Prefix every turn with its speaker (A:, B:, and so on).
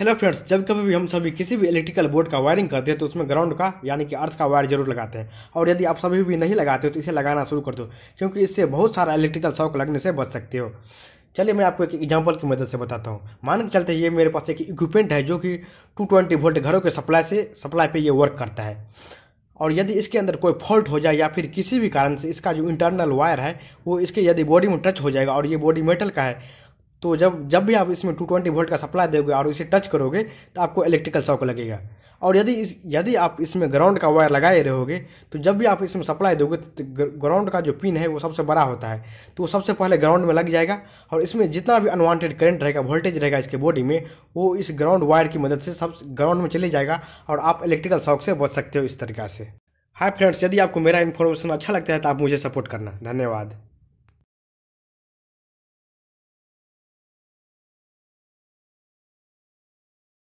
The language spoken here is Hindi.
A: हेलो फ्रेंड्स जब कभी भी हम सभी किसी भी इलेक्ट्रिकल बोर्ड का वायरिंग करते हैं तो उसमें ग्राउंड का यानी कि अर्थ का वायर जरूर लगाते हैं और यदि आप सभी भी नहीं लगाते हो तो इसे लगाना शुरू कर दो क्योंकि इससे बहुत सारा इलेक्ट्रिकल शॉक लगने से बच सकते हो चलिए मैं आपको एक एग्जाम्पल की मदद से बताता हूँ मान के चलते ये मेरे पास एक इक्विपमेंट है जो कि टू वोल्ट घरों के सप्लाई से सप्लाई पर ये वर्क करता है और यदि इसके अंदर कोई फॉल्ट हो जाए या फिर किसी भी कारण से इसका जो इंटरनल वायर है वो इसके यदि बॉडी में टच हो जाएगा और ये बॉडी मेटल का है तो जब जब भी आप इसमें टू ट्वेंटी वोल्ट का सप्लाई दोगे और इसे टच करोगे तो आपको इलेक्ट्रिकल शॉक लगेगा और यदि इस यदि आप इसमें ग्राउंड का वायर लगाए रहोगे तो जब भी आप इसमें सप्लाई दोगे तो ग्राउंड का जो पिन है वो सबसे बड़ा होता है तो वो सबसे पहले ग्राउंड में लग जाएगा और इसमें जितना भी अनवांटेड करंट रहेगा वोल्टेज रहेगा इसके बॉडी में वो इस ग्राउंड वायर की मदद से सब ग्राउंड में चले जाएगा और आप इलेक्ट्रिकल शॉक से बच सकते हो इस तरीका से हाय फ्रेंड्स यदि आपको मेरा इन्फॉर्मेशन अच्छा लगता है तो आप मुझे सपोर्ट करना धन्यवाद